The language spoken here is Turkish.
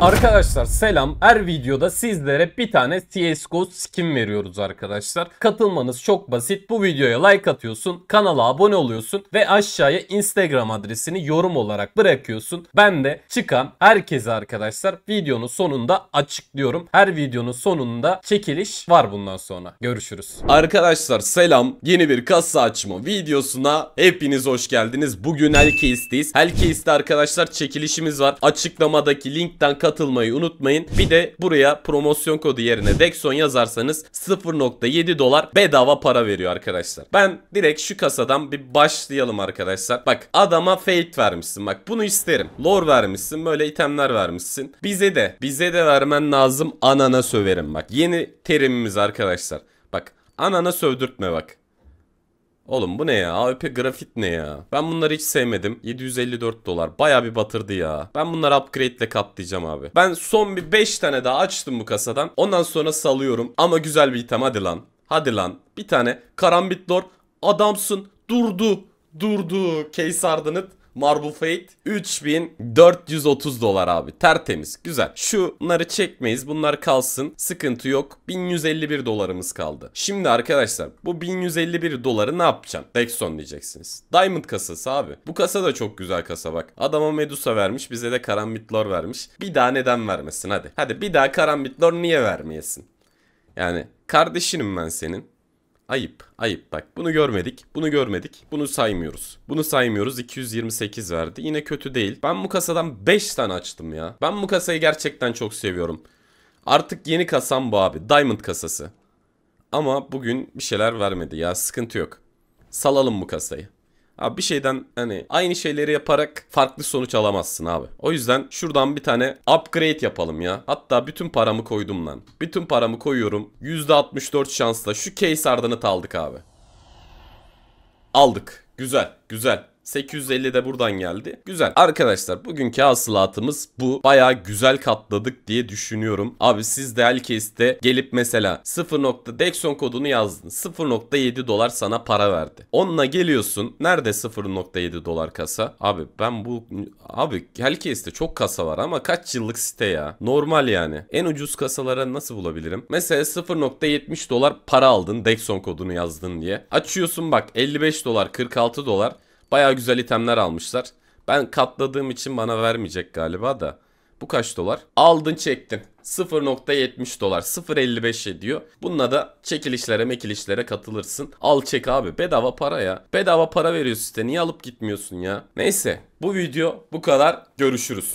Arkadaşlar selam. Her videoda sizlere bir tane CSGO skin veriyoruz arkadaşlar. Katılmanız çok basit. Bu videoya like atıyorsun, kanala abone oluyorsun ve aşağıya Instagram adresini yorum olarak bırakıyorsun. Ben de çıkan herkese arkadaşlar videonun sonunda açıklıyorum. Her videonun sonunda çekiliş var bundan sonra. Görüşürüz. Arkadaşlar selam. Yeni bir kasa açma videosuna hepiniz hoş geldiniz. Bugün Helcase'deyiz. Helcase'de arkadaşlar çekilişimiz var. Açıklamadaki linkten katılmayı unutmayın. Bir de buraya promosyon kodu yerine Dexon yazarsanız 0.7 dolar bedava para veriyor arkadaşlar. Ben direkt şu kasadan bir başlayalım arkadaşlar. Bak adama fake vermişsin. Bak bunu isterim. Lore vermişsin. Böyle itemler vermişsin. Bize de bize de vermen lazım. Anana söverim bak. Yeni terimimiz arkadaşlar. Bak anana sövdürtme bak. Oğlum bu ne ya? AWP grafit ne ya? Ben bunları hiç sevmedim. 754 dolar. Baya bir batırdı ya. Ben bunları upgrade ile kaplayacağım abi. Ben son bir 5 tane daha açtım bu kasadan. Ondan sonra salıyorum. Ama güzel bir item hadi lan. Hadi lan. Bir tane Karambitlor. Adamsın. Durdu. Durdu. Case Ardınıt. Marble Fate 3430 dolar abi. Tertemiz. Güzel. Şunları çekmeyiz. Bunlar kalsın. Sıkıntı yok. 1151 dolarımız kaldı. Şimdi arkadaşlar bu 1151 doları ne yapacağım? Dexon diyeceksiniz. Diamond kasası abi. Bu kasa da çok güzel kasa bak. Adama Medusa vermiş. Bize de Karambitlor vermiş. Bir daha neden vermesin hadi. Hadi bir daha Karambitlor niye vermeyesin? Yani kardeşinim ben senin. Ayıp. Ayıp bak. Bunu görmedik. Bunu görmedik. Bunu saymıyoruz. Bunu saymıyoruz. 228 verdi. Yine kötü değil. Ben bu kasadan 5 tane açtım ya. Ben bu kasayı gerçekten çok seviyorum. Artık yeni kasam bu abi. Diamond kasası. Ama bugün bir şeyler vermedi ya. Sıkıntı yok. Salalım bu kasayı. Abi bir şeyden hani aynı şeyleri yaparak farklı sonuç alamazsın abi. O yüzden şuradan bir tane upgrade yapalım ya. Hatta bütün paramı koydum lan. Bütün paramı koyuyorum. %64 şansla şu case ardını aldık abi. Aldık. Güzel. Güzel. 850 de buradan geldi. Güzel. Arkadaşlar bugünkü hasılatımız bu. Baya güzel katladık diye düşünüyorum. Abi siz de Alkes'te gelip mesela 0. Dexon kodunu yazdın. 0.7 dolar sana para verdi. Onunla geliyorsun. Nerede 0.7 dolar kasa? Abi ben bu... Abi Alkes'te çok kasa var ama kaç yıllık site ya. Normal yani. En ucuz kasalara nasıl bulabilirim? Mesela 0.70 dolar para aldın. Dexon kodunu yazdın diye. Açıyorsun bak 55 dolar 46 dolar. Baya güzel itemler almışlar. Ben katladığım için bana vermeyecek galiba da. Bu kaç dolar? Aldın çektin. 0.70 dolar 0.55 ediyor. Bununla da çekilişlere mekilişlere katılırsın. Al çek abi bedava para ya. Bedava para veriyor site niye alıp gitmiyorsun ya. Neyse bu video bu kadar görüşürüz.